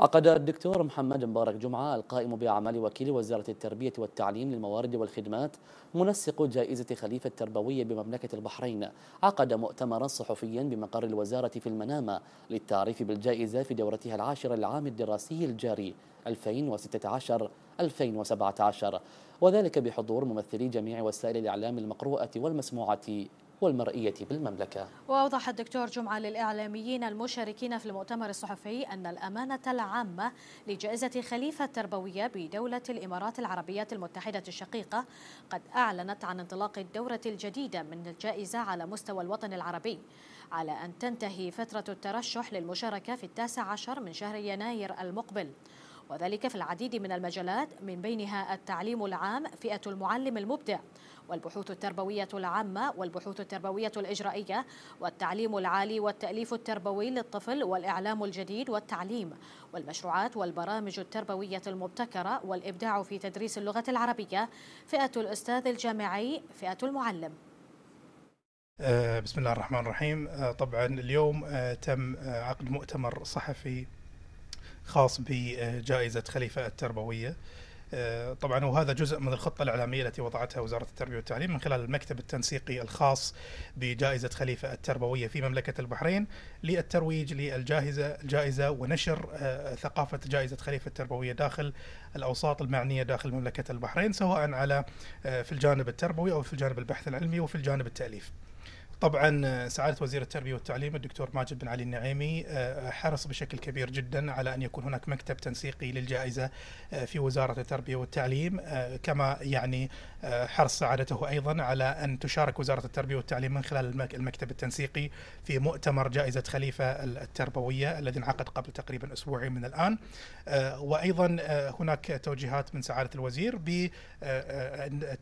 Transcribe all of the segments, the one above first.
عقد الدكتور محمد مبارك جمعة القائم بأعمال وكيل وزارة التربية والتعليم للموارد والخدمات منسق جائزة خليفة التربوية بمملكة البحرين عقد مؤتمرا صحفيا بمقر الوزارة في المنامة للتعريف بالجائزة في دورتها العاشرة للعام الدراسي الجاري 2016-2017 وذلك بحضور ممثلي جميع وسائل الإعلام المقروءة والمسموعة والمرئية بالمملكة وأوضح الدكتور جمعة للإعلاميين المشاركين في المؤتمر الصحفي أن الأمانة العامة لجائزة خليفة التربوية بدولة الإمارات العربية المتحدة الشقيقة قد أعلنت عن انطلاق الدورة الجديدة من الجائزة على مستوى الوطن العربي على أن تنتهي فترة الترشح للمشاركة في التاسع عشر من شهر يناير المقبل وذلك في العديد من المجالات من بينها التعليم العام فئة المعلم المبدع والبحوث التربوية العامة والبحوث التربوية الإجرائية والتعليم العالي والتأليف التربوي للطفل والإعلام الجديد والتعليم والمشروعات والبرامج التربوية المبتكرة والإبداع في تدريس اللغة العربية فئة الأستاذ الجامعي فئة المعلم آه، بسم الله الرحمن الرحيم آه، طبعا اليوم آه، تم عقد مؤتمر صحفي خاص بجائزة خليفة التربوية آه، طبعا وهذا جزء من الخطة الإعلامية التي وضعتها وزارة التربية والتعليم من خلال المكتب التنسيقي الخاص بجائزة خليفة التربوية في مملكة البحرين للترويج للجائزة الجائزة ونشر آه، ثقافة جائزة خليفة التربوية داخل الأوساط المعنية داخل مملكة البحرين سواء على آه، في الجانب التربوي أو في الجانب البحث العلمي وفي الجانب التأليف. طبعا آه، سعاده وزير التربيه والتعليم الدكتور ماجد بن علي النعيمي آه، حرص بشكل كبير جدا على ان يكون هناك مكتب تنسيقي للجائزه آه، في وزاره التربيه والتعليم كما يعني حرص سعادته ايضا على ان تشارك وزاره التربيه والتعليم من خلال المكتب التنسيقي في مؤتمر جائزه خليفه التربويه الذي انعقد قبل تقريبا اسبوعين من الان وايضا هناك توجيهات من سعاده الوزير ب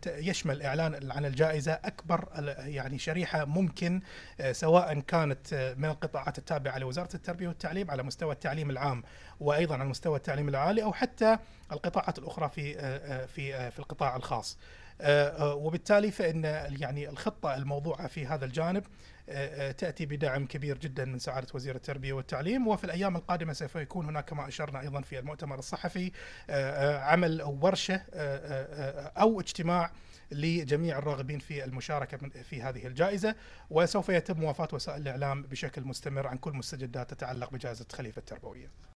يشمل اعلان عن الجائزه اكبر يعني شريحه ممكن يمكن آه، سواء كانت آه، من القطاعات التابعه لوزاره التربيه والتعليم على مستوى التعليم العام وايضا على مستوى التعليم العالي او حتى القطاعات الاخرى في آه، في في القطاع الخاص. آه، آه، وبالتالي فان يعني الخطه الموضوعه في هذا الجانب آه، تاتي بدعم كبير جدا من سعاده وزير التربيه والتعليم وفي الايام القادمه سوف يكون هناك كما اشرنا ايضا في المؤتمر الصحفي عمل او ورشه او اجتماع لجميع الراغبين في المشاركه في هذه الجائزه وسوف يتم وفاه وسائل الاعلام بشكل مستمر عن كل مستجدات تتعلق بجائزه خليفه التربويه.